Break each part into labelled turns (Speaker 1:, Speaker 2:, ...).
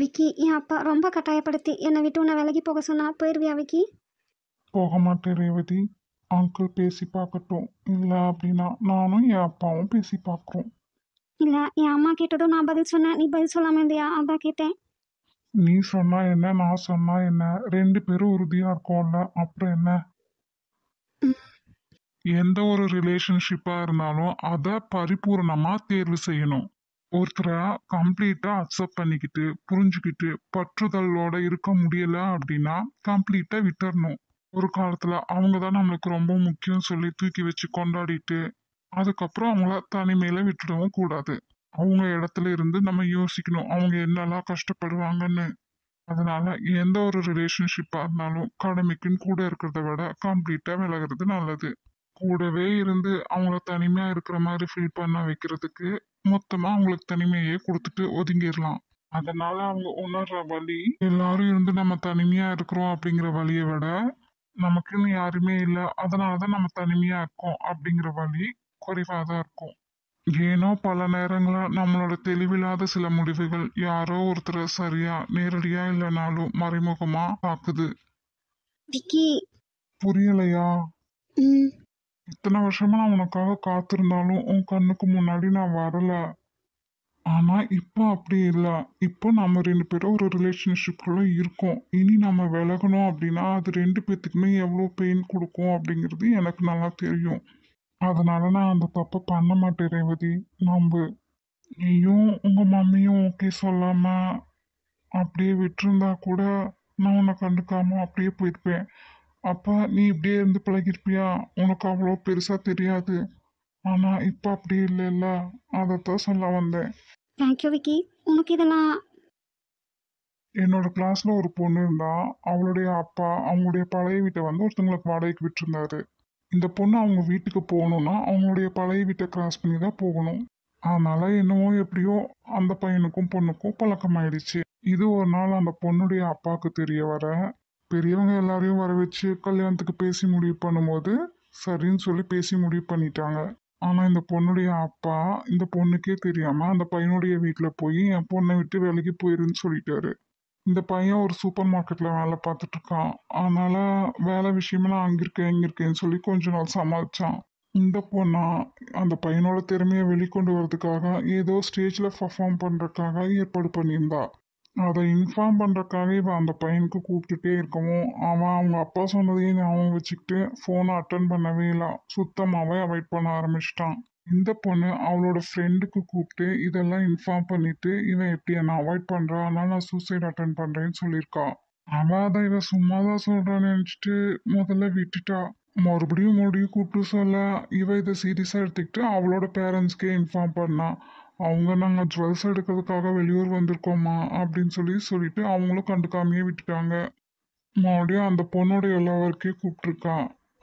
Speaker 1: விக்கி என் அப்பா ரொம்ப கட்டாயப்படுத்தி என்னை விட்டு உன்னை விலகி போக சொன்னா போயிருவியா விக்கி
Speaker 2: போக மாட்டேன் ரேவதி அங்கிள் பேசி பார்க்கட்டும் இல்லை அப்படின்னா நானும் என் அப்பாவும் பேசி பார்க்குறோம்
Speaker 1: இல்லை என் அம்மா கேட்டதும் நான் பதில் சொன்னேன் நீ பதில் சொல்லாம இல்லையா அதான் கேட்டேன்
Speaker 2: நீ சொன்னா என்ன நான் சொன்னா என்ன ரெண்டு பேரும் உறுதியா இருக்கோம்ல அப்புறம் என்ன எந்த ஒரு ரிலேஷன்ஷிப்பாக இருந்தாலும் அதை பரிபூரணமாக தேர்வு செய்யணும் ஒருத்தரை கம்ப்ளீட்டா அக்செப்ட் பண்ணிக்கிட்டு புரிஞ்சுக்கிட்டு பற்றுதலோட இருக்க முடியல அப்படின்னா கம்ப்ளீட்டா விட்டுறணும் ஒரு காலத்துல அவங்க தான் நம்மளுக்கு ரொம்ப முக்கியம் சொல்லி தூக்கி வச்சு கொண்டாடிட்டு அதுக்கப்புறம் அவங்கள தனிமையில விட்டுடவும் கூடாது அவங்க இடத்துல இருந்து நம்ம யோசிக்கணும் அவங்க என்னெல்லாம் கஷ்டப்படுவாங்கன்னு அதனால எந்த ஒரு ரிலேஷன்ஷிப்பா இருந்தாலும் கடமைக்குன்னு கூட இருக்கிறத விட கம்ப்ளீட்டா விலகிறது நல்லது கூடவே இருந்து அவங்கள தனிமையா இருக்கிற மாதிரி ஃபீல் பண்ண வைக்கிறதுக்கு மொத்தமா அவங்களுக்கு தனிமையே கொடுத்துட்டு ஒதுங்கிடலாம் அதனால அவங்க உணர்ற வழி எல்லாரும் இருந்து நம்ம தனிமையா இருக்கிறோம் அப்படிங்கிற வழியை விட நமக்குன்னு யாருமே இல்லை அதனாலதான் நம்ம தனிமையா இருக்கோம் அப்படிங்கிற வழி குறைவாதான் தான் இருக்கும் ஏனோ பல நேரங்களா நம்மளோட தெளிவில்லாத சில முடிவுகள் யாரோ ஒருத்தரை சரியா நேரடியா இல்லைனாலும் மறைமுகமா பாக்குது புரியலையா இத்தனை வருஷமா நான் உனக்காக காத்திருந்தாலும் உன் கண்ணுக்கு முன்னாடி நான் வரல ஆனால் இப்போ அப்படி இல்லை இப்போ நம்ம ரெண்டு பேரும் ஒரு ரிலேஷன்ஷிப்ல இருக்கோம் இனி நம்ம விலகணும் அப்படின்னா அது ரெண்டு பேர்த்துக்குமே எவ்வளோ பெயின் கொடுக்கும் அப்படிங்கிறது எனக்கு நல்லா தெரியும் அதனால நான் அந்த தப்பை பண்ண மாட்டேன் ரேவதி நம்பு நீயும் உங்கள் மம்மியும் ஓகே சொல்லாமல் அப்படியே விட்டுருந்தா கூட நான் உன்னை கண்டுக்காம அப்படியே போயிருப்பேன் அப்போ நீ இப்படியே இருந்து பழகிருப்பியா உனக்கு அவ்வளோ பெருசாக தெரியாது ஆனால் இப்போ அப்படி இல்லைல்ல அதைத்தான் சொல்ல வந்தேன் தேங்க்யூ விக்கி உனக்கு இதெல்லாம் என்னோட கிளாஸில் ஒரு பொண்ணு இருந்தா அவளுடைய அப்பா அவங்களுடைய பழைய வீட்டை வந்து ஒருத்தங்களுக்கு வாடகைக்கு விட்டுருந்தாரு இந்த பொண்ணு அவங்க வீட்டுக்கு போகணும்னா அவங்களுடைய பழைய வீட்டை கிராஸ் பண்ணி தான் போகணும் அதனால என்னவோ எப்படியோ அந்த பையனுக்கும் பொண்ணுக்கும் பழக்கம் ஆயிடுச்சு இது ஒரு நாள் அந்த பொண்ணுடைய அப்பாவுக்கு தெரிய வர பெரியவங்க எல்லாரையும் வர வச்சு கல்யாணத்துக்கு பேசி முடிவு பண்ணும்போது சரின்னு சொல்லி பேசி முடிவு பண்ணிட்டாங்க ஆனால் இந்த பொண்ணுடைய அப்பா இந்த பொண்ணுக்கே தெரியாமல் அந்த பையனுடைய வீட்டில் போய் என் பொண்ணை விட்டு வேலைக்கு போயிருன்னு சொல்லிட்டாரு இந்த பையன் ஒரு சூப்பர் மார்க்கெட்டில் வேலை பார்த்துட்டு இருக்கான் அதனால வேலை விஷயமா நான் அங்கே இருக்கேன் இங்கே இருக்கேன்னு சொல்லி கொஞ்ச நாள் சமாளித்தான் இந்த பொண்ணா அந்த பையனோட திறமையை வெளிக்கொண்டு வர்றதுக்காக ஏதோ ஸ்டேஜில் பர்ஃபார்ம் பண்ணுறதுக்காக ஏற்பாடு பண்ணியிருந்தா அதை இன்ஃபார்ம் பண்ணுறக்காக இப்போ அந்த பையனுக்கு கூப்பிட்டுட்டே இருக்கவும் அவன் அவங்க அப்பா சொன்னதையும் ஞாபகம் வச்சுக்கிட்டு ஃபோனை அட்டன் பண்ணவே இல்லை சுத்தமாகவே அவாய்ட் பண்ண ஆரம்பிச்சிட்டான் இந்த பொண்ணு அவளோட ஃப்ரெண்டுக்கு கூப்பிட்டு இதெல்லாம் இன்ஃபார்ம் பண்ணிவிட்டு இவன் எப்படி என்ன அவாய்ட் பண்ணுறான் அதனால் நான் சூசைட் அட்டன் பண்ணுறேன்னு சொல்லியிருக்கா அவள் அதை இவன் சும்மா தான் சொல்கிறான்னு நினச்சிட்டு முதல்ல விட்டுட்டா மறுபடியும் மறுபடியும் கூப்பிட்டு சொல்ல இவன் இதை சீரியஸாக எடுத்துக்கிட்டு அவளோட பேரண்ட்ஸ்க்கே இன்ஃபார்ம் பண்ணான் அவங்க நாங்கள் ட்ரெஸ் எடுக்கிறதுக்காக வெளியூர் வந்திருக்கோமா அப்படின்னு சொல்லி சொல்லிட்டு அவங்களும் கண்டுக்காமையே விட்டுட்டாங்க மறுபடியும் அந்த பொண்ணோட எல்லா ஒர்க்கையும் கூப்பிட்ருக்கா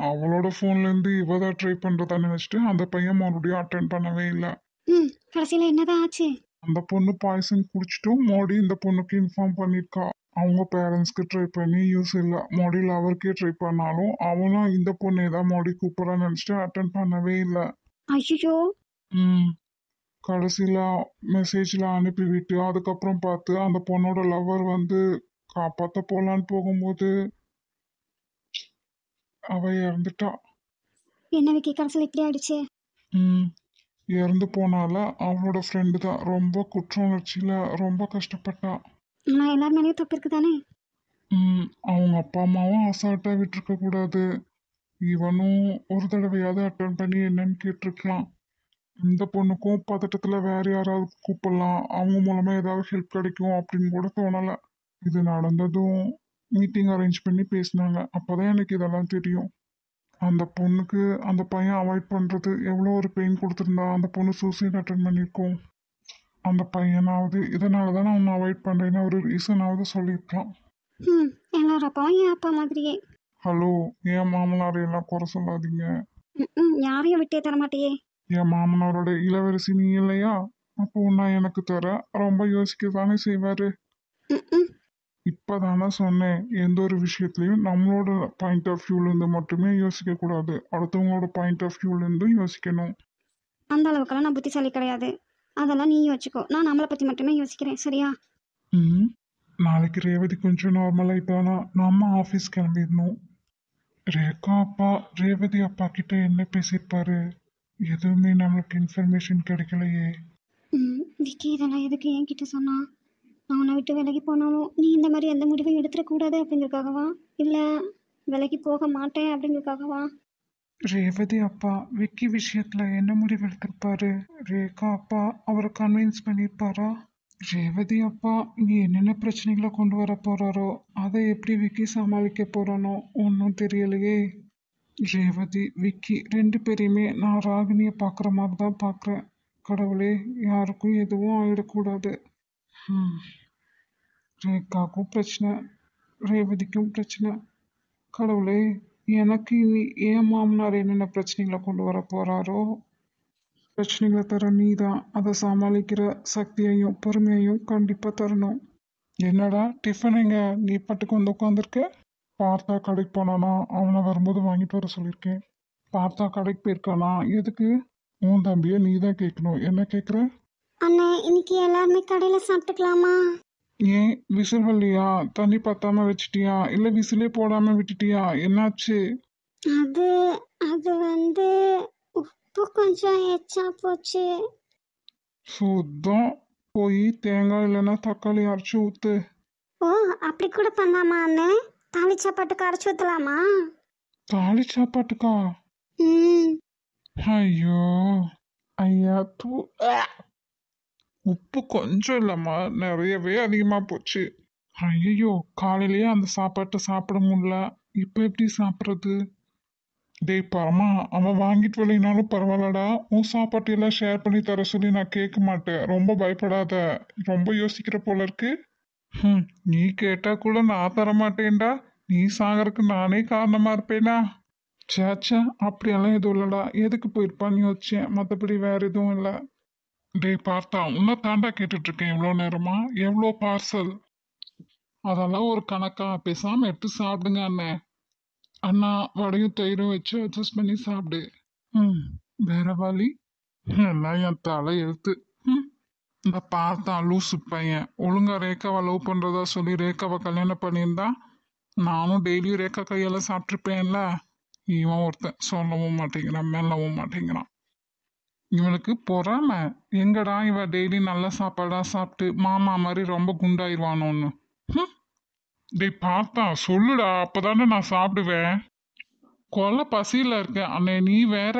Speaker 2: அவளோட ஃபோன்லேருந்து இவ தான் ட்ரை பண்ணுறதா நினச்சிட்டு அந்த பையன் மறுபடியும் அட்டன் பண்ணவே இல்லை ம் கடைசியில் என்னதான் ஆச்சு அந்த பொண்ணு பாய்சன் குடிச்சிட்டும் மோடி இந்த பொண்ணுக்கு இன்ஃபார்ம் பண்ணியிருக்கா அவங்க பேரண்ட்ஸ்க்கு ட்ரை பண்ணி யூஸ் இல்லை மோடி லவர்க்கே ட்ரை பண்ணாலும் அவனும் இந்த பொண்ணு ஏதாவது மோடி கூப்பிட்றான்னு நினச்சிட்டு அட்டன் பண்ணவே இல்லை ஐயோ ம் கடைசியில் மெசேஜில் அனுப்பிவிட்டு அதுக்கப்புறம் பார்த்து அந்த பொண்ணோட லவ்வர் வந்து காப்பாற்ற போகலான்னு போகும்போது அவள் இறந்துட்டா என்ன விக்கி கடைசியில் இப்படி ஆயிடுச்சு ம் இறந்து போனால அவளோட ஃப்ரெண்டு தான் ரொம்ப குற்ற உணர்ச்சியில் ரொம்ப கஷ்டப்பட்டா ஆனால் எல்லார் மேலேயும் தப்பு இருக்கு தானே ம் அவங்க அப்பா அம்மாவும் அசால்ட்டாக விட்டுருக்கக்கூடாது இவனும் ஒரு தடவையாவது அட்டன் பண்ணி என்னன்னு கேட்டிருக்கலாம் இந்த பொண்ணுக்கும் பதட்டத்தில் வேறு யாராவது கூப்பிடலாம் அவங்க மூலமாக ஏதாவது ஹெல்ப் கிடைக்கும் அப்படின்னு கூட தோணலை இது நடந்ததும் மீட்டிங் அரேஞ்ச் பண்ணி பேசினாங்க தான் எனக்கு இதெல்லாம் தெரியும் அந்த பொண்ணுக்கு அந்த பையன் அவாய்ட் பண்ணுறது எவ்வளோ ஒரு பெயின் கொடுத்துருந்தா அந்த பொண்ணு சூசைட் அட்டன் பண்ணியிருக்கோம் அந்த பையனாவது இதனால தான் நான் அவனை அவாய்ட் பண்ணுறேன்னு ஒரு ரீசனாவது சொல்லியிருக்கலாம்
Speaker 1: என்னோட பையன் என் அப்பா மாதிரியே
Speaker 2: ஹலோ மாமனாரையெல்லாம் குறை சொல்லாதீங்க
Speaker 1: ம் யாரையும் விட்டே தர மாட்டேயே என் மாமனாரோட இளவரசி
Speaker 2: நீ இல்லையா அப்போ நான் எனக்கு தர ரொம்ப யோசிக்க தானே செய்வாரு இப்பதானே சொன்னேன் எந்த ஒரு விஷயத்துலையும் நம்மளோட பாயிண்ட் ஆஃப் வியூலேருந்து மட்டுமே யோசிக்க கூடாது அடுத்தவங்களோட பாயிண்ட் ஆஃப் வியூலேருந்து யோசிக்கணும்
Speaker 1: அந்த அளவுக்குலாம் நான் புத்திசாலி கிடையாது அதெல்லாம் நீ யோசிக்கோ நான் நம்மளை பற்றி மட்டுமே யோசிக்கிறேன் சரியா
Speaker 2: ம் நாளைக்கு ரேவதி கொஞ்சம் நார்மல் ஆயிட்டானா நம்ம ஆஃபீஸ் கிளம்பிடணும் ரேகா அப்பா ரேவதி அப்பா கிட்ட என்ன பேசிருப்பாரு எதுவுமே நம்மளுக்கு இன்ஃபர்மேஷன் கிடைக்கலையே
Speaker 1: விக்கி இதெல்லாம் எதுக்கு கிட்ட சொன்னா நான் உன்னை விட்டு விலகி போனாலும் நீ இந்த மாதிரி எந்த முடிவும் எடுத்துடக்கூடாது அப்படிங்கறதுக்காகவா இல்லை விலகி போக மாட்டேன் அப்படிங்கறதுக்காகவா
Speaker 2: ரேவதி அப்பா விக்கி விஷயத்தில் என்ன முடிவு எடுத்திருப்பாரு ரேகா அப்பா அவரை கன்வின்ஸ் பண்ணியிருப்பாரா ரேவதி அப்பா நீ என்னென்ன பிரச்சனைகளை கொண்டு வர போகிறாரோ அதை எப்படி விக்கி சமாளிக்க போகிறானோ ஒன்றும் தெரியலையே ரேவதி விக்கி ரெண்டு பேரையுமே நான் ராகினியை பார்க்குற மாதிரி தான் பார்க்குறேன் கடவுளே யாருக்கும் எதுவும் ஆயிடக்கூடாது ரேகாக்கும் பிரச்சனை ரேவதிக்கும் பிரச்சனை கடவுளே எனக்கு இனி ஏன் மாமனார் என்னென்ன பிரச்சனைகளை கொண்டு வர போகிறாரோ பிரச்சனைகளை தர நீ தான் அதை சமாளிக்கிற சக்தியையும் பொறுமையையும் கண்டிப்பாக தரணும் என்னடா டிஃபன் எங்கே நீ பாட்டுக்கு வந்து உட்காந்துருக்க பார்த்தா கடைக்கு போனானா அவனை வரும்போது வாங்கிட்டு வர சொல்லியிருக்கேன் பார்த்தா கடைக்கு போயிருக்கானா எதுக்கு உன் தம்பியை நீ தான் கேட்கணும் என்ன கேட்குற
Speaker 3: அண்ணா இன்னைக்கு எல்லாருமே கடையில் சாப்பிட்டுக்கலாமா
Speaker 2: ஏன் விசில் வரலையா தண்ணி பத்தாம வச்சிட்டியா இல்லை விசிலே போடாமல் விட்டுட்டியா என்னாச்சு அது அது வந்து உப்பு கொஞ்சம் எச்சா
Speaker 3: போச்சு சுத்தம் போய் தேங்காய் இல்லைன்னா தக்காளி அரைச்சு ஊற்று ஓ அப்படி கூட பண்ணாமா அண்ணே தாலி சாப்பாட்டுக்கு அரைச்சி ஊற்றலாமா தாலி சாப்பாட்டுக்கா ஐயோ
Speaker 2: ஐயா தூ உப்பு கொஞ்சம் இல்லம்மா நிறையவே அதிகமாக போச்சு ஐயோ காலையிலயே அந்த சாப்பாட்டை சாப்பிட முடியல இப்போ எப்படி சாப்பிட்றது டேய் பரமா அவன் வாங்கிட்டு வரலைனாலும் பரவாயில்லடா உன் சாப்பாட்டையெல்லாம் ஷேர் பண்ணி தர சொல்லி நான் கேட்க மாட்டேன் ரொம்ப பயப்படாத ரொம்ப யோசிக்கிற போல இருக்கு நீ கேட்டா கூட நான் தர மாட்டேன்டா நீ சாகறக்கு நானே காரணமா இருப்பேனா சேச்சே அப்படியெல்லாம் எதுவும் இல்லடா எதுக்கு போயிருப்பான்னு யோசிச்சேன் மற்றபடி வேற எதுவும் இல்லை டேய் பார்த்தா உன்னை தாண்டா கேட்டுட்டு இருக்கேன் எவ்வளோ நேரமா எவ்வளோ பார்சல் அதெல்லாம் ஒரு கணக்கா பேசாம எடுத்து சாப்பிடுங்க அண்ணே அண்ணா வடையும் தயிரும் வச்சு அட்ஜஸ்ட் பண்ணி சாப்பிடு ம் வேற வழி எல்லாம் என் தலை எழுத்து இந்த பார்த்தான் லூசு பையன் ஒழுங்கா ரேக்காவை லவ் பண்ணுறதா சொல்லி ரேக்காவை கல்யாணம் பண்ணியிருந்தா நானும் டெய்லியும் ரேக்கா கையெல்லாம் சாப்பிட்ருப்பேன்ல இவன் ஒருத்தன் சொல்லவும் மாட்டேங்கிறான் மெல்லவும் மாட்டேங்கிறான் இவனுக்கு பொறாம எங்கடா இவன் டெய்லி நல்ல சாப்பாடாக சாப்பிட்டு மாமா மாதிரி ரொம்ப ஒன்று டே பார்த்தா சொல்லுடா அப்போதானே நான் சாப்பிடுவேன் கொலை பசியில் இருக்கேன் அண்ணே நீ வேற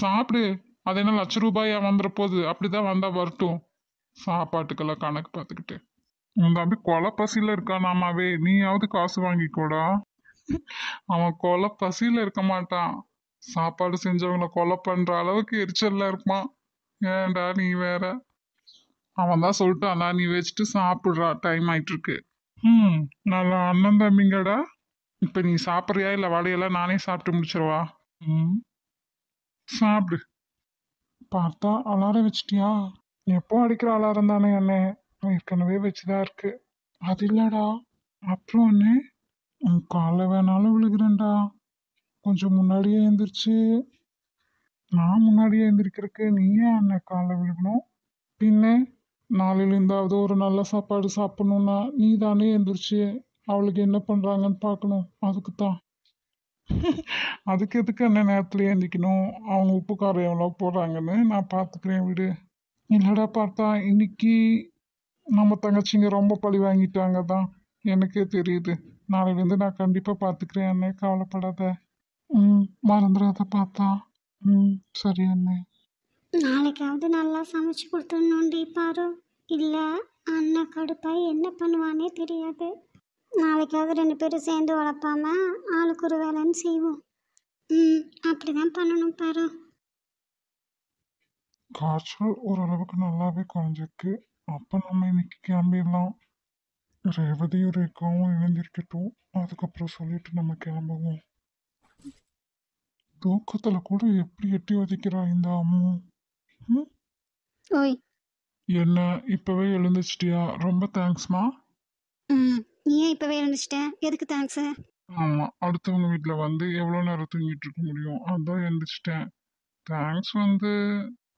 Speaker 2: சாப்பிடு அது என்ன லட்ச ரூபாயா வந்துட போகுது அப்படிதான் வந்தா வரட்டும் சாப்பாட்டுக்கெல்லாம் கணக்கு பார்த்துக்கிட்டு உன் தம்பி கொலை பசியில் நாமாவே நீயாவது காசு வாங்கிக்கூடா அவன் கொலை பசியில் இருக்க மாட்டான் சாப்பாடு செஞ்சவங்களை கொலை பண்ணுற அளவுக்கு எரிச்சலில் இருப்பான் ஏன்டா நீ வேற அவன் தான் சொல்லிட்டானா நீ வச்சுட்டு சாப்பிட்றா டைம் ஆயிட்டுருக்கு ம் நல்லா அண்ணன் தம்பிங்கடா இப்போ நீ சாப்பிட்றியா இல்லை வடையெல்லாம் நானே சாப்பிட்டு முடிச்சிருவா ம் சாப்பிடு பார்த்தா அலார வச்சிட்டியா எப்போ அடிக்கிற அலாரம் தானே அண்ணே ஏற்கனவே வச்சு தான் இருக்குது அது இல்லைடா அப்புறம் அண்ணே உன் காலில் வேணாலும் விழுகிறேன்டா கொஞ்சம் முன்னாடியே எழுந்திரிச்சு நான் முன்னாடியே எழுந்திரிக்கிறதுக்கு நீ ஏன் அண்ணே காலில் விழுகணும் பின்ன நாளிலிருந்தாவது ஒரு நல்ல சாப்பாடு சாப்பிட்ணுன்னா நீ தானே எழுந்திரிச்சு அவளுக்கு என்ன பண்ணுறாங்கன்னு பார்க்கணும் அதுக்கு தான் அதுக்கு எதுக்கு அண்ணன் நேரத்தில் எழுந்திக்கணும் அவங்க உப்பு காரம் எவ்வளோ போடுறாங்கன்னு நான் பார்த்துக்கிறேன் விடு என்னடா பார்த்தா இன்னைக்கு நம்ம தங்கச்சிங்க ரொம்ப பழி வாங்கிட்டாங்க தான் எனக்கே தெரியுது நாளையிலேருந்து நான் கண்டிப்பாக பார்த்துக்கிறேன் அண்ணே கவலைப்படாத ம் மறந்துடாத பார்த்தா ம் சரி அண்ணே
Speaker 3: நாளைக்காவது நல்லா சமைச்சு கொடுத்துடணுண்டி பாரு இல்லை அண்ணன் கடுப்பாக என்ன பண்ணுவானே தெரியாது நாளைக்காவது ரெண்டு பேரும் சேர்ந்து வளர்ப்பாம ஆளுக்கு ஒரு வேலைன்னு செய்வோம் ம் அப்படி தான் பண்ணணும் பாரு
Speaker 2: காய்ச்சல் ஓரளவுக்கு நல்லாவே குறைஞ்சிருக்கு அப்போ நம்ம இன்னைக்கு கிளம்பிடலாம் ரேவதியும் ரேகாவும் இணைந்திருக்கட்டும் அதுக்கப்புறம் சொல்லிட்டு நம்ம கிளம்புவோம் தூக்கத்துல கூட எப்படி எட்டி வதைக்கிறா இந்த அம்மு என்ன இப்பவே எழுந்துச்சிட்டியா ரொம்ப தேங்க்ஸ்மா
Speaker 1: ம் ஏன் இப்பவே எழுந்துச்சிட்டேன் எதுக்கு தேங்க்ஸ்
Speaker 2: ஆமா அடுத்தவங்க வீட்ல வந்து எவ்வளவு நேரம் தூங்கிட்டு இருக்க முடியும் அதான் எழுந்துச்சிட்டேன் தேங்க்ஸ் வந்து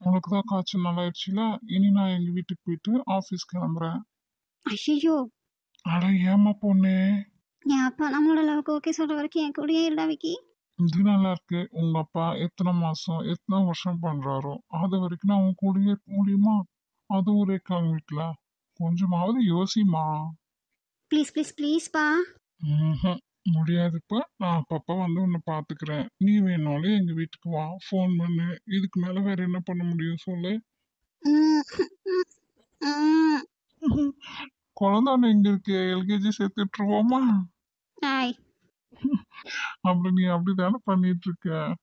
Speaker 2: உனக்கு தான் காய்ச்சல் நல்லாயிடுச்சுல இனி நான் எங்கள் வீட்டுக்கு போயிட்டு ஆஃபீஸ் கிளம்புறேன் ஐயோ அட ஏமா
Speaker 1: பொண்ணு என் அப்பா நம்மளோட லவ்க்கு ஓகே சொல்ற வரைக்கும் என் கூடயே விக்கி
Speaker 2: இது நல்லா இருக்கு உங்க அப்பா எத்தனை மாசம் எத்தனை வருஷம் பண்றாரோ அது வரைக்கும் நான் உன் கூடயே இருக்க முடியுமா அது ஒரு எக்காங் வீட்டுல கொஞ்சமாவது யோசிமா
Speaker 1: ப்ளீஸ் ப்ளீஸ் ப்ளீஸ்ப்பா
Speaker 2: ம்ஹும் முடியாதுப்பா நான் அப்பப்போ வந்து உன்னை பார்த்துக்கிறேன் நீ வேணாலும் எங்கள் வீட்டுக்கு வா ஃபோன் பண்ணு இதுக்கு மேலே வேற என்ன பண்ண முடியும் சொல்லு குழந்தை எங்க இருக்கு எல்கேஜி சேர்த்துட்டுருவோமா அப்படி நீ அப்படிதானே பண்ணிட்டு இருக்க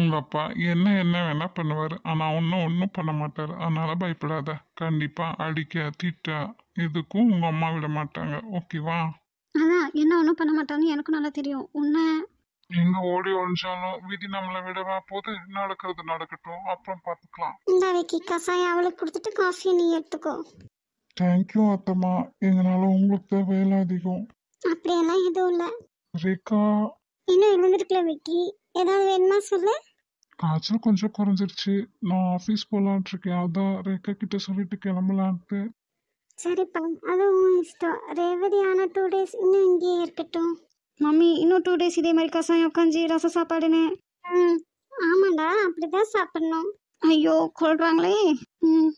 Speaker 2: உங்க அப்பா என்ன என்ன வேணா பண்ணுவாரு ஆனா ஒன்னும் ஒன்னும் பண்ண மாட்டாரு அதனால பயப்படாத கண்டிப்பா அடிக்க திட்ட எதுக்கும் உங்க அம்மா விட மாட்டாங்க ஓகேவா
Speaker 1: அதான் என்ன ஒன்றும் பண்ண மாட்டான்னு எனக்கும் நல்லா தெரியும் உன்னை
Speaker 3: எங்க ஓடி
Speaker 2: ஒழிஞ்சாலும் விதி நம்மளை விடவா போது நடக்கிறது நடக்கட்டும்
Speaker 3: அப்புறம் பாத்துக்கலாம் இந்த கசாயம் அவளுக்கு கொடுத்துட்டு காஃபி நீ எடுத்துக்கோ
Speaker 2: தேங்க்யூ அத்தம்மா எங்களால உங்களுக்கு தான் வேலை அதிகம்
Speaker 3: அப்படியெல்லாம் எதுவும் இல்லை
Speaker 2: ரேகா இன்னும் எழுந்திருக்கல விக்கி ஏதாவது வேணுமா சொல்லு காய்ச்சல் கொஞ்சம் குறைஞ்சிருச்சு நான் ஆஃபீஸ் போகலான்ட்டு இருக்கேன் அதான் ரேகா கிட்ட சொல்லிட்டு கிளம்பலான்ட்டு
Speaker 3: சரிப்பா அது உன் இஷ்டம் ரேவதி ஆனால் டூ டேஸ் இன்னும் இங்கேயே இருக்கட்டும்
Speaker 1: மம்மி இன்னும் டூ டேஸ் இதே மாதிரி கசாயம் உட்காந்து ரசம் சாப்பாடுன்னு ம் ஆமாண்டா அப்படிதான் சாப்பிடணும் ஐயோ கொள்றாங்களே ம்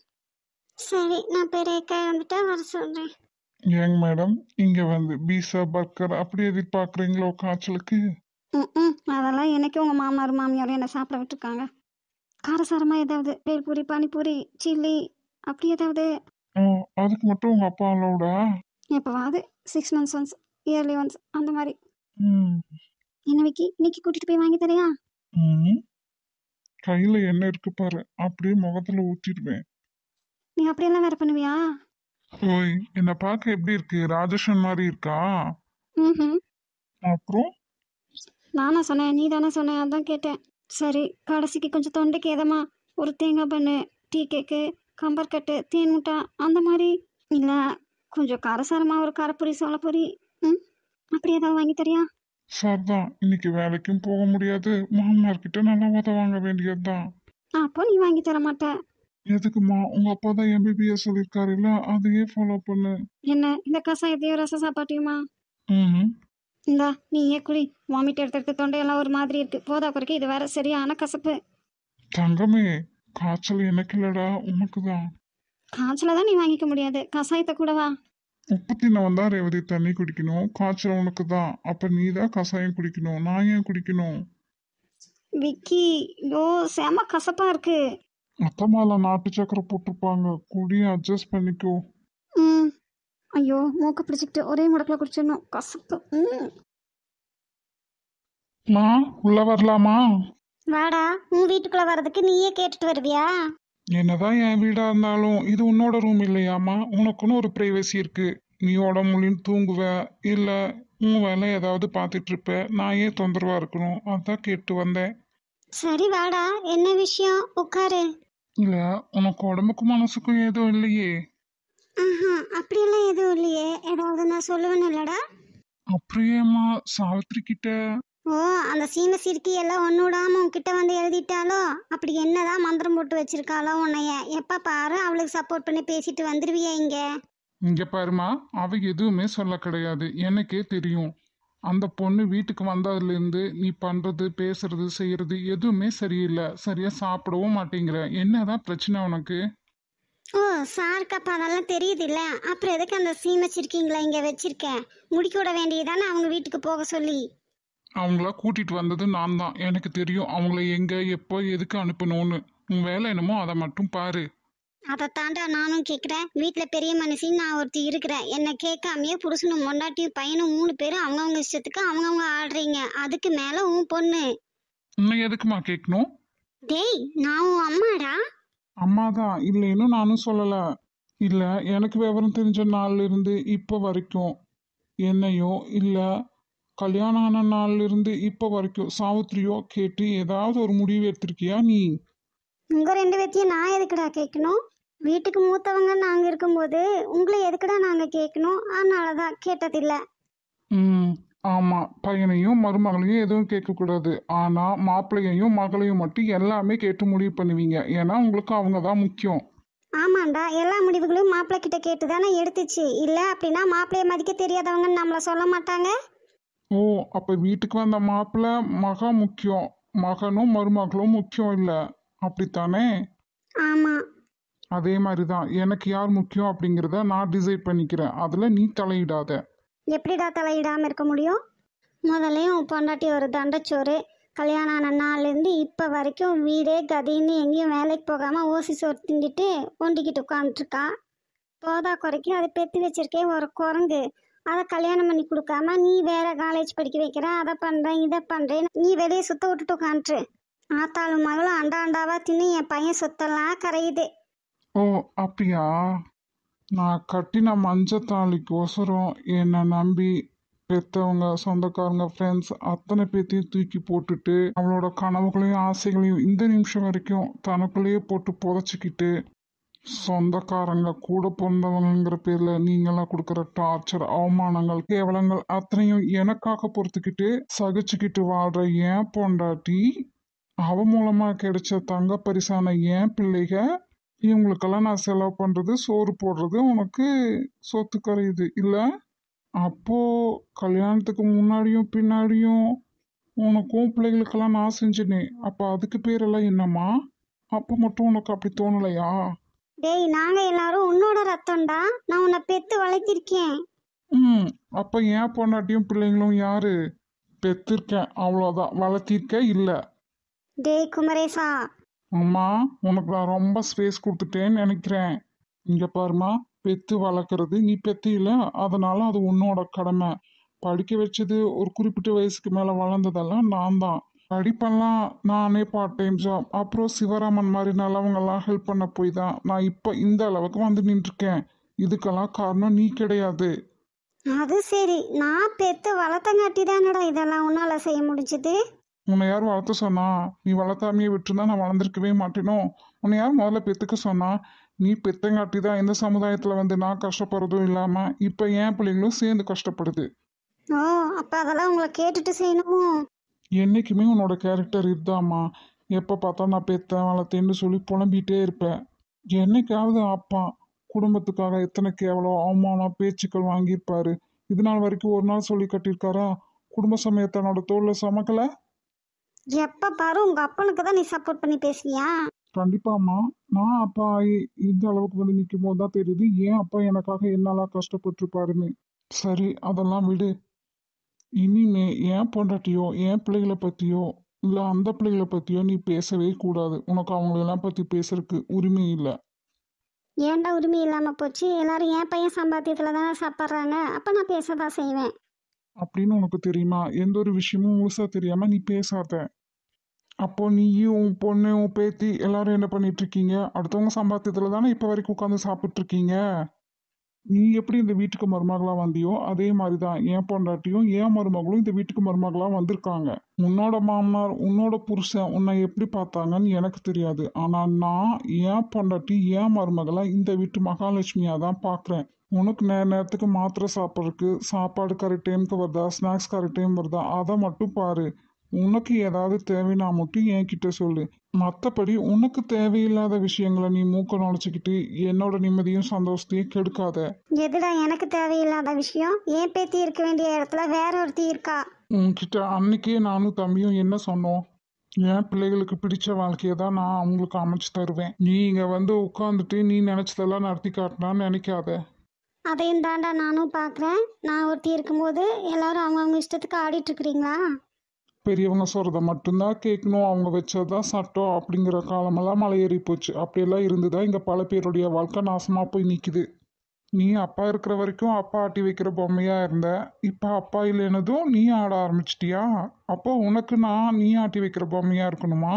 Speaker 1: சரி நான் பெரிய ரேக்கா வந்துட்டா வர சொல்கிறேன்
Speaker 2: ஏங்க மேடம் இங்க வந்து பீஸா பர்கர் அப்படி எதிர்பார்க்குறீங்களோ காய்ச்சலுக்கு
Speaker 1: ம் ம் அதெல்லாம் எனக்கு உங்கள் மாமனார் மாமியாரும் என்னை சாப்பிட விட்டுருக்காங்க காரசாரமாக ஏதாவது பேல்பூரி பானிபூரி சில்லி அப்படி ஏதாவது
Speaker 2: அதுக்கு மட்டும் உங்கள் அப்பா அலோடா
Speaker 1: எப்பவாது six months once yearly once அந்த மாதிரி இன்னைக்கு விக்கி இன்னைக்கு கூட்டிட்டு போய் வாங்கி தரையா
Speaker 2: கையில என்ன இருக்கு பாரு அப்படியே முகத்துல ஊத்திடுவேன்
Speaker 1: நீ எல்லாம் வேற பண்ணுவியா
Speaker 2: ஓய் என்ன பாக்க எப்படி இருக்கு ராஜேஷன் மாதிரி இருக்கா அப்புறம்
Speaker 1: நானா சொன்னேன் நீ தானே சொன்னேன் அதான் கேட்டேன் சரி கடைசிக்கு கொஞ்சம் தொண்டைக்கு ஏதமா ஒரு தேங்காய் பண்ணு டீ கேக்கு கம்பர்கட்டு தேன் முட்டை அந்த மாதிரி இல்லை கொஞ்சம் கரசாரமாக ஒரு காரப்பொரி சோளப்பொரி ம் அப்படி ஏதாவது வாங்கி தரியா
Speaker 2: சரிதான் இன்னைக்கு வேலைக்கும் போக முடியாது மாமனார் கிட்ட நல்லா உத வாங்க வேண்டியதுதான் அப்போ நீ வாங்கி தர மாட்டேன் எதுக்குமா உங்க அப்பா தான் எம்பிபிஎஸ் சொல்லியிருக்காரு இல்ல அதையே ஃபாலோ பண்ணு
Speaker 1: என்ன இந்த கசாயத்தையும் ரச சாப்பாட்டையுமா ம் இந்தா நீயே குடி வாமிட் எடுத்து எடுத்து தொண்டையெல்லாம் ஒரு மாதிரி இருக்கு போதா குறைக்க இது வேற சரியான கசப்பு
Speaker 2: தங்கமே காய்ச்சல் எனக்கு இல்லடா உனக்கு தான்
Speaker 1: காய்ச்சலை தான் நீ வாங்கிக்க முடியாது கசாயத்தை கூட வா
Speaker 2: உப்பு நான் தான் ரேவதி தண்ணி குடிக்கணும் காய்ச்சல் உனக்கு தான் அப்போ நீ தான் கசாயம் குடிக்கணும் நான் ஏன் குடிக்கணும் விக்கி யோ செம கசப்பா இருக்கு அத்தமால நாட்டு சக்கரை போட்டுருப்பாங்க குடி அட்ஜஸ்ட் பண்ணிக்கோ
Speaker 1: ம் ஐயோ மூக்க பிடிச்சிக்கிட்டு ஒரே முடக்கல குடிச்சிடணும் கசப்பு ம்
Speaker 2: மா உள்ள வரலாமா
Speaker 1: வாடா உன் வீட்டுக்குள்ள
Speaker 2: வர்றதுக்கு நீயே கேட்டுட்டு வருவியா என்னதான் என் வீடா இருந்தாலும் இது உன்னோட ரூம் இல்லையாம்மா உனக்குன்னு ஒரு பிரைவசி இருக்கு நீ உடம்புலின்னு தூங்குவ இல்ல உன் வேலை ஏதாவது பார்த்துட்டு இருப்ப நான் ஏன் தொந்தரவா இருக்கணும் அதான் கேட்டு வந்தேன் சரி வாடா என்ன விஷயம் உட்காரு இல்ல உனக்கு உடம்புக்கும் மனசுக்கும் எதுவும் இல்லையே
Speaker 3: ஆஹா அப்படியெல்லாம் எதுவும் இல்லையே ஏதாவது நான் சொல்லுவேன் இல்லடா அப்புறம் ஏம்மா சாவித்ரி கிட்ட ஓ அந்த சீமை சிரிக்கி எல்லாம் ஒன்று விடாம உன்கிட்ட வந்து எழுதிட்டாலோ அப்படி என்னதான் மந்திரம் போட்டு வச்சிருக்காளோ உன்னைய எப்ப பாரு அவளுக்கு சப்போர்ட் பண்ணி பேசிட்டு வந்துருவியா இங்க
Speaker 2: இங்க பாருமா அவ எதுவுமே சொல்ல கிடையாது எனக்கே தெரியும் அந்த பொண்ணு வீட்டுக்கு வந்ததுலேருந்து நீ பண்ணுறது பேசுறது செய்கிறது எதுவுமே சரியில்லை சரியாக சாப்பிடவும் மாட்டேங்கிற என்னதான் பிரச்சனை உனக்கு
Speaker 3: ஓ சாருக்கு அப்ப அதெல்லாம் தெரியுது இல்ல அப்புறம் எதுக்கு அந்த சீமை இங்க இங்கே வச்சிருக்க முடிக்க விட வேண்டியதானே அவங்க வீட்டுக்கு போக சொல்லி
Speaker 2: அவங்கள கூட்டிகிட்டு வந்தது நான் தான் எனக்கு தெரியும் அவங்கள எங்கே எப்போ எதுக்கு அனுப்பணும்னு உன் வேலை என்னமோ அதை மட்டும் பாரு
Speaker 3: அதை தாண்டா நானும் கேட்குறேன் வீட்டில் பெரிய மனுஷன் நான் ஒருத்தர் இருக்கிறேன் என்னை கேட்காமையே புருஷனும் மொண்டாட்டியும் பையனும் மூணு பேரும் அவங்கவுங்க இஷ்டத்துக்கு அவங்கவுங்க ஆடுறீங்க அதுக்கு மேலே உன் பொண்ணு உன்னை எதுக்குமா கேட்கணும் டேய்
Speaker 2: நான் உன் அம்மாடா அம்மா தான் இல்லைன்னு நானும் சொல்லலை இல்லை எனக்கு விவரம் தெரிஞ்ச நாள்லேருந்து இப்போ வரைக்கும் என்னையோ இல்லை கல்யாணம் ஆன நாள்லேருந்து இப்போ வரைக்கும் சாவித்திரியோ கேட்டு ஏதாவது ஒரு முடிவு எடுத்திருக்கியா நீ
Speaker 3: உங்க ரெண்டு பேர்த்தையும் நான் எதுக்குடா கேட்கணும் வீட்டுக்கு மூத்தவங்க நாங்க இருக்கும்போது உங்களை எதுக்குடா நாங்க கேட்கணும் அதனால தான் கேட்டதில்லை
Speaker 2: ம் ஆமாம் பையனையும் மருமகளையும் எதுவும் கேட்கக்கூடாது ஆனால் மாப்பிள்ளையையும் மகளையும் மட்டும் எல்லாமே கேட்டு முடிவு பண்ணுவீங்க ஏன்னா உங்களுக்கு அவங்க தான் முக்கியம்
Speaker 3: ஆமாண்டா எல்லா முடிவுகளையும் மாப்பிள்ளை கிட்ட கேட்டு தானே எடுத்துச்சு இல்லை அப்படின்னா மாப்பிள்ளைய மதிக்க தெரியாதவங்கன்னு நம்மளை சொல்ல மாட்டாங்க ஓ
Speaker 2: அப்போ வீட்டுக்கு வந்த மாப்பிள்ள மக முக்கியம் மகனும் மருமகளும் முக்கியம் இல்லை அப்படித்தானே ஆமா அதே மாதிரி தான் எனக்கு யார் முக்கியம் அப்படிங்கிறத நான் டிசைட் பண்ணிக்கிறேன் அதில் நீ தலையிடாத
Speaker 3: எப்படிடா தலையிடாம இருக்க முடியும் முதல்லையும் பொண்டாட்டி ஒரு தண்டச்சோறு கல்யாணம் ஆன நாள்லேருந்து இப்போ வரைக்கும் வீடே கதின்னு எங்கேயும் வேலைக்கு போகாமல் ஓசி சோறு தின்னுட்டு ஒண்டிக்கிட்டு உட்காந்துட்ருக்கா போதா குறைக்கும் அதை பெற்று வச்சிருக்கே ஒரு குரங்கு அதை கல்யாணம் பண்ணி கொடுக்காம நீ வேற காலேஜ் படிக்க வைக்கிற அதை பண்ணுறேன் இதை பண்ணுறேன் நீ வெளியே சுத்த விட்டுட்டு காண்ட்ரு ஆத்தாளும் மகளும் அண்டா அண்டாவா தின்னு என் பையன் சுத்தலாம் கரையுது
Speaker 2: ஓ அப்படியா நான் கட்டின மஞ்சத்தாளிக்கோசரம் என்னை நம்பி பெற்றவங்க சொந்தக்காரங்க ஃப்ரெண்ட்ஸ் அத்தனை பேர்த்தையும் தூக்கி போட்டுட்டு அவளோட கனவுகளையும் ஆசைகளையும் இந்த நிமிஷம் வரைக்கும் தனக்குள்ளேயே போட்டு புதைச்சிக்கிட்டு சொந்தக்காரங்க கூட பிறந்தவங்கிற பேர்ல நீங்களாம் கொடுக்குற டார்ச்சர் அவமானங்கள் கேவலங்கள் அத்தனையும் எனக்காக பொறுத்துக்கிட்டு சகிச்சுக்கிட்டு வாழ்ற ஏன் பொண்டாட்டி அவ மூலமா கிடைச்ச தங்க பரிசான ஏன் பிள்ளைக இவங்களுக்கெல்லாம் நான் செலவு பண்றது சோறு போடுறது உனக்கு சொத்து கரையுது இல்லை அப்போ கல்யாணத்துக்கு முன்னாடியும் பின்னாடியும் உனக்கும் பிள்ளைகளுக்கெல்லாம் நான் செஞ்சினேன் அப்போ அதுக்கு பேரெல்லாம் என்னம்மா அப்போ மட்டும் உனக்கு அப்படி தோணலையா டேய் நாங்க எல்லாரும் உன்னோட ரத்தம்டா
Speaker 3: நான் உன்னை பெத்து வளர்த்திருக்கேன் ம்
Speaker 2: அப்போ என் பொண்டாட்டியும் பிள்ளைங்களும் யாரு பெத்திருக்கேன் அவ்வளோதான் வளர்த்திருக்க இல்லை
Speaker 3: டேய் குமரேசா
Speaker 2: அம்மா உனக்கு நான் ரொம்ப ஸ்பேஸ் கொடுத்துட்டேன்னு நினைக்கிறேன் இங்கே பாருமா பெத்து வளர்க்குறது நீ பெத்து இல்லை அதனால அது உன்னோட கடமை படிக்க வச்சது ஒரு குறிப்பிட்ட வயசுக்கு மேலே வளர்ந்ததெல்லாம் நான் தான் படிப்பெல்லாம் நானே பார்ட் டைம் ஜாப் அப்புறம் சிவராமன் மாதிரி நல்லவங்கெல்லாம் ஹெல்ப் பண்ண போய் தான் நான் இப்போ இந்த அளவுக்கு வந்து நின்றுருக்கேன் இதுக்கெல்லாம் காரணம் நீ கிடையாது அது சரி நான் பெத்து வளர்த்தங்காட்டி தானடா இதெல்லாம் உன்னால் செய்ய முடிஞ்சது உன்னை யார் வளர்த்த சொன்னா நீ வளர்த்தாமையே விட்டுருந்தா நான் வளர்ந்துருக்கவே மாட்டேனோ உன்னை யார் முதல்ல பெத்துக்க சொன்னா நீ பெத்தங்காட்டி தான் இந்த சமுதாயத்தில் வந்து நான் கஷ்டப்படுறதும் இல்லாமல் இப்போ என் பிள்ளைங்களும் சேர்ந்து கஷ்டப்படுது
Speaker 3: ஓ அப்போ அதெல்லாம் உங்களை கேட்டுட்டு செய்யணும்
Speaker 2: என்றைக்குமே உன்னோட கேரக்டர் இதுதாம்மா எப்போ பார்த்தா நான் பெத்தேன் வளர்த்தேன்னு சொல்லி புலம்பிகிட்டே இருப்பேன் என்னைக்காவது அப்பா குடும்பத்துக்காக எத்தனை கேவலம் அவமானம் பேச்சுக்கள் வாங்கியிருப்பாரு இது நாள் வரைக்கும் ஒரு நாள் சொல்லி கட்டியிருக்காரா குடும்ப சமயத்தனோட தோல்ல சமக்கல எப்ப பாரு உங்க அப்பனுக்கு தான் நீ சப்போர்ட் பண்ணி பேசுவியா கண்டிப்பாம்மா நான் அப்பா இந்த அளவுக்கு வந்து நிற்கும் போது தான் தெரியுது ஏன் அப்பா எனக்காக என்னெல்லாம் கஷ்டப்பட்டிருப்பாருன்னு சரி அதெல்லாம் விடு இனிமே என் பொண்டாட்டியோ என் பிள்ளைகளை பற்றியோ இல்லை அந்த பிள்ளைகளை பற்றியோ நீ பேசவே கூடாது உனக்கு அவங்களெல்லாம் பற்றி பேசுறதுக்கு உரிமை இல்லை
Speaker 3: ஏன்டா உரிமை இல்லாமல் போச்சு எல்லாரும் என் பையன் சம்பாத்தியத்தில் தானே சாப்பிட்றாங்க அப்போ நான் பேச தான் செய்வேன்
Speaker 2: அப்படின்னு உனக்கு தெரியுமா எந்த ஒரு விஷயமும் முழுசாக தெரியாமல் நீ பேசாத அப்போ நீயும் உன் பொண்ணு உன் பேத்தி எல்லாரும் என்ன பண்ணிட்டு இருக்கீங்க அடுத்தவங்க சம்பாத்தியத்தில் தானே இப்போ வரைக்கும் உட்காந்து சாப்பிட்ருக்கீங்க நீ எப்படி இந்த வீட்டுக்கு மருமகளாக வந்தியோ அதே மாதிரி தான் என் பொண்டாட்டியும் என் மருமகளும் இந்த வீட்டுக்கு மருமகளாக வந்திருக்காங்க உன்னோட மாமனார் உன்னோட புருஷன் உன்னை எப்படி பார்த்தாங்கன்னு எனக்கு தெரியாது ஆனால் நான் என் பொண்டாட்டி என் மருமகளை இந்த வீட்டு மகாலட்சுமியாக தான் பார்க்குறேன் உனக்கு நே நேரத்துக்கு மாத்திரை சாப்பிட்றதுக்கு சாப்பாடு கரெக்ட் டைமுக்கு வருதா ஸ்நாக்ஸ் கரெக்ட் டைம் வருதா அதை மட்டும் பாரு உனக்கு ஏதாவது தேவைன்னா மட்டும் என்கிட்ட சொல்லு மற்றபடி உனக்கு தேவையில்லாத விஷயங்களை நீ மூக்க நுழைச்சிக்கிட்டு என்னோட நிம்மதியும் சந்தோஷத்தையும் கெடுக்காத
Speaker 3: எதுடா எனக்கு தேவையில்லாத விஷயம் ஏன் பேத்தி இருக்க வேண்டிய இடத்துல வேற ஒருத்தி இருக்கா
Speaker 2: உன்கிட்ட அன்னைக்கே நானும் தம்பியும் என்ன சொன்னோம் என் பிள்ளைகளுக்கு பிடிச்ச வாழ்க்கையை தான் நான் அவங்களுக்கு அமைச்சு தருவேன் நீ இங்க வந்து உட்காந்துட்டு நீ நினச்சதெல்லாம் நடத்தி காட்டினான்னு நினைக்காத
Speaker 3: அதையும் தாண்டா நானும் பார்க்குறேன் நான் ஒருத்தி இருக்கும்போது எல்லாரும் அவங்க அவங்க இஷ்டத்துக்கு ஆடிட்டு இருக்கிறீங்களா
Speaker 2: பெரியவங்க சொல்கிறத மட்டும்தான் கேட்கணும் அவங்க தான் சட்டம் அப்படிங்கிற காலமெல்லாம் மலையேறி போச்சு அப்படியெல்லாம் இருந்து தான் இங்கே பல பேருடைய வாழ்க்கை நாசமாக போய் நிற்கிது நீ அப்பா இருக்கிற வரைக்கும் அப்பா ஆட்டி வைக்கிற பொம்மையாக இருந்த இப்போ அப்பா இல்லைனதும் நீ ஆட ஆரம்பிச்சிட்டியா அப்போ உனக்கு நான் நீ ஆட்டி வைக்கிற பொம்மையாக இருக்கணுமா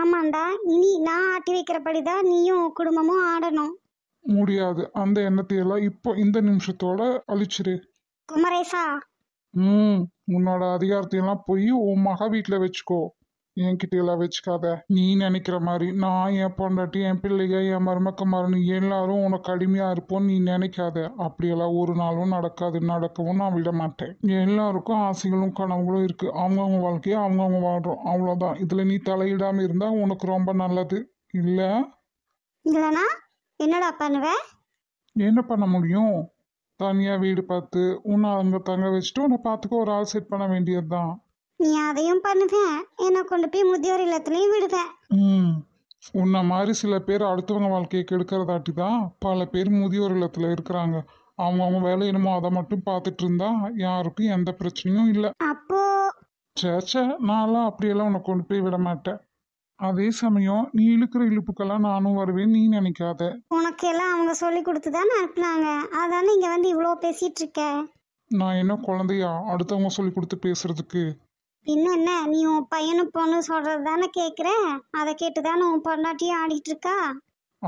Speaker 3: ஆமாண்டா இனி நான் ஆட்டி வைக்கிறபடி தான் நீயும் குடும்பமும் ஆடணும் முடியாது அந்த எண்ணத்தையெல்லாம்
Speaker 2: இப்போ இந்த நிமிஷத்தோட அழிச்சிரு குமரேசா ம் உன்னோட அதிகாரத்தையெல்லாம் போய் உன் மக வீட்டில் வச்சுக்கோ என்கிட்ட எல்லாம் வச்சுக்காத நீ நினைக்கிற மாதிரி நான் என் பொண்டாட்டி என் பிள்ளைங்க என் மருமக்கமாரனு எல்லாரும் உனக்கு அடிமையாக இருப்போம் நீ நினைக்காத அப்படியெல்லாம் ஒரு நாளும் நடக்காது நடக்கவும் நான் விட மாட்டேன் எல்லாருக்கும் ஆசைகளும் கனவுகளும் இருக்குது அவங்கவுங்க வாழ்க்கையை அவங்கவுங்க வாழ்கிறோம் அவ்வளோதான் இதில் நீ தலையிடாமல் இருந்தால் உனக்கு ரொம்ப நல்லது இல்லை என்னடா பண்ணுவேன் என்ன பண்ண முடியும் தனியாக வீடு பார்த்து உன்னை அங்கே தங்க வச்சுட்டு உன்னை பார்த்துக்க ஒரு ஆள் செட் பண்ண வேண்டியது
Speaker 3: தான் நீ அதையும் பண்ணுவேன் என்ன கொண்டு போய் முதியோர் இல்லத்துலேயும் விடுவேன் ம்
Speaker 2: உன்னை மாதிரி சில பேர் அடுத்தவங்க வாழ்க்கையை கெடுக்கிறதாட்டி தான் பல பேர் முதியோர் இல்லத்தில் இருக்கிறாங்க அவங்கவுங்க வேலை என்னமோ அதை மட்டும் பார்த்துட்டு இருந்தா யாருக்கும் எந்த பிரச்சனையும் இல்லை அப்போ சேச்சே நான்லாம் அப்படியெல்லாம் உன்னை கொண்டு போய் விட மாட்டேன் அதே சமயம் நீ இழுக்கிற இழுப்புக்கெல்லாம் நானும் வருவேன் நீ நினைக்காத
Speaker 3: உனக்கு எல்லாம் அவங்க சொல்லி கொடுத்து தானே அனுப்புனாங்க
Speaker 2: அதானே இங்க வந்து இவ்வளோ பேசிட்டு இருக்க நான் என்ன குழந்தையா அடுத்தவங்க சொல்லி கொடுத்து பேசுறதுக்கு
Speaker 3: பின்ன என்ன நீ உன் பையனும் பொண்ணு சொல்றது தானே கேட்குற அதை கேட்டு தானே உன் பொண்டாட்டியும் ஆடிட்டு இருக்கா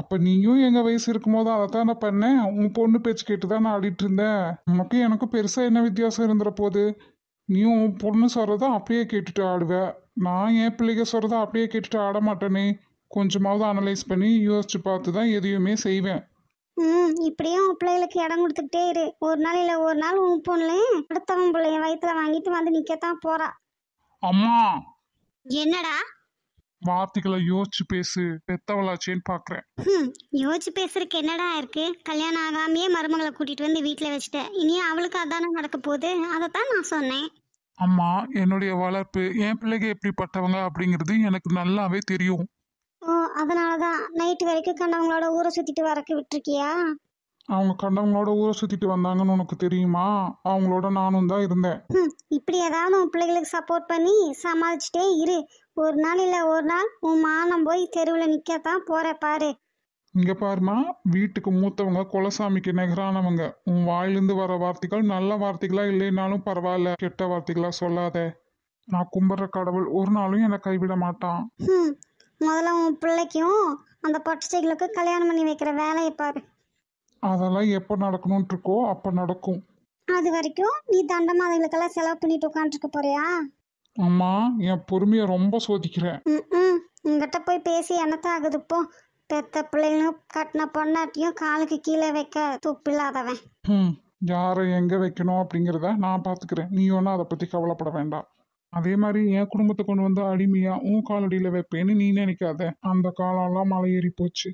Speaker 2: அப்ப நீயும் எங்க வயசு இருக்கும்போது அதை தானே பண்ணேன் உன் பொண்ணு பேச்சு கேட்டு ஆடிட்டு இருந்தேன் உனக்கும் எனக்கும் பெருசா என்ன வித்தியாசம் இருந்துற போது நீ உன் பொண்ணு சொல்கிறத அப்படியே கேட்டுட்டு ஆடுவ நான் என் பிள்ளைக சொல்கிறத அப்படியே கேட்டுட்டு ஆட மாட்டேனே கொஞ்சமாவது அனலைஸ் பண்ணி யோசிச்சு பார்த்து தான் எதையுமே செய்வேன்
Speaker 3: ம் இப்படியே உன் பிள்ளைகளுக்கு இடம் கொடுத்துக்கிட்டே இரு ஒரு நாள் இல்லை ஒரு நாள் உன் பொண்ணுலையும் அடுத்தவன் பிள்ளைய வயிற்றுல வாங்கிட்டு வந்து நிற்கத்தான் போறா அம்மா என்னடா
Speaker 2: வார்த்தைகளை யோசிச்சு பேசு பெத்தவளாச்சேன்னு பாக்குறேன்
Speaker 3: யோசிச்சு பேசுறதுக்கு என்னடா இருக்கு கல்யாணம் ஆகாமையே மருமகளை கூட்டிட்டு வந்து வீட்டுல வச்சுட்டேன் இனியும் அவளுக்கு அதானே நடக்க போகுது அதைத்தான் நான் சொன்னேன் அம்மா
Speaker 2: என்னுடைய வளர்ப்பு என் பிள்ளைங்க எப்படிப்பட்டவங்க அப்படிங்கிறது எனக்கு நல்லாவே தெரியும்
Speaker 3: ஓ அதனாலதான் நைட்டு வரைக்கும் கண்டவங்களோட ஊரை சுத்திட்டு வரக்கு விட்டுருக்கியா அவங்க கண்டவங்களோட ஊரை சுத்திட்டு வந்தாங்கன்னு உனக்கு தெரியுமா அவங்களோட நானும் தான் இருந்தேன் இப்படி ஏதாவது உன் பிள்ளைகளுக்கு சப்போர்ட் பண்ணி சமாளிச்சுட்டே இரு ஒரு நாள் இல்லை ஒரு நாள் உன் மானம் போய் தெருவில் நிக்கத்தான் போற பாரு
Speaker 2: இங்க பாருமா வீட்டுக்கு மூத்தவங்க குலசாமிக்கு நிகரானவங்க உன் வாயிலிருந்து வர வார்த்தைகள் நல்ல வார்த்தைகளா இல்லைனாலும் பரவாயில்ல கெட்ட வார்த்தைகளா சொல்லாத நான் கும்பிட்ற கடவுள் ஒரு நாளும் என்னை கைவிட மாட்டான்
Speaker 3: முதல்ல உன் பிள்ளைக்கும் அந்த பட்டு கல்யாணம் பண்ணி வைக்கிற வேலையை பாரு
Speaker 2: அதெல்லாம் எப்போ
Speaker 3: நடக்கணும்னு இருக்கோ அப்போ நடக்கும் அது வரைக்கும் நீ தண்டமா அதுங்களுக்கெல்லாம் செலவு பண்ணிட்டு உட்காந்துருக்க போறியா அம்மா என் பொறுமையை ரொம்ப சோதிக்கிறேன் உங்ககிட்ட போய் பேசி என்னத்த ஆகுது பெத்த பிள்ளைங்களும் கட்டின பொண்ணாட்டியும் காலுக்கு கீழே வைக்க துப்பில்லாதவன் ம்
Speaker 2: யாரை எங்கே வைக்கணும் அப்படிங்கிறத நான் பார்த்துக்கிறேன் நீ ஒன்றும் அதை பற்றி கவலைப்பட வேண்டாம் அதே மாதிரி என் குடும்பத்தை கொண்டு வந்து அடிமையா உன் காலடியில் வைப்பேன்னு நீ நினைக்காத அந்த காலம்லாம் மலை ஏறி போச்சு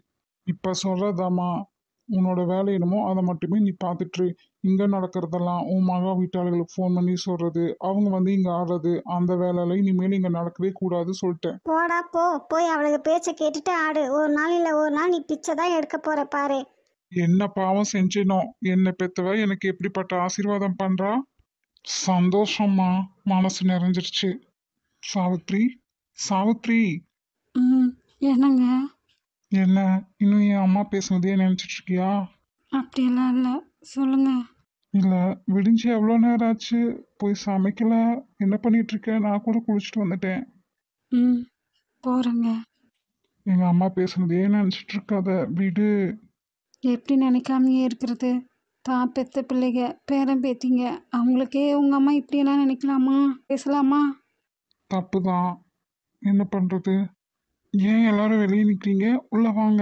Speaker 2: இப்போ சொல்கிறதாம்மா உன்னோட வேலை என்னமோ அதை மட்டுமே நீ பார்த்துட்ரு இங்கே நடக்கிறதெல்லாம் உன் மகா வீட்டாளர்களுக்கு ஃபோன் பண்ணி சொல்கிறது அவங்க வந்து இங்கே ஆடுறது அந்த வேலையில இனிமேல் இங்கே நடக்கவே கூடாதுன்னு சொல்லிட்டேன்
Speaker 3: போடா போ போய் அவளுக்கு பேச்சை கேட்டுட்டு ஆடு ஒரு நாள் இல்லை ஒரு நாள் நீ பிச்சை தான் எடுக்க போற பாரு
Speaker 2: என்ன பாவம் செஞ்சினோம் என்னை பெத்தவ எனக்கு எப்படிப்பட்ட ஆசீர்வாதம் பண்ணுறா சந்தோஷமா மனசு நிறைஞ்சிருச்சு சாவித்ரி சாவித்ரி என்னங்க என்ன இன்னும் என் அம்மா பேசுனதே நினச்சிட்டு இருக்கியா அப்படியெல்லாம் இல்லை சொல்லுங்க இல்லை விடிஞ்சு எவ்வளோ நேரம் ஆச்சு போய் சமைக்கல என்ன பண்ணிட்டு இருக்க நான் கூட குளிச்சுட்டு வந்துட்டேன்
Speaker 1: ம் போகிறேங்க
Speaker 2: எங்கள் அம்மா பேசுனதே நினச்சிட்டு இருக்காத வீடு
Speaker 1: எப்படி நினைக்காமயே இருக்கிறது தான் பெத்த பிள்ளைங்க பேரன் பேத்திங்க அவங்களுக்கே உங்கள் அம்மா இப்படி இப்படியெல்லாம் நினைக்கலாமா பேசலாமா
Speaker 2: தப்பு தான் என்ன பண்ணுறது ஏன் எல்லாரும் வெளியே நிக்கிறீங்க? உள்ள வாங்க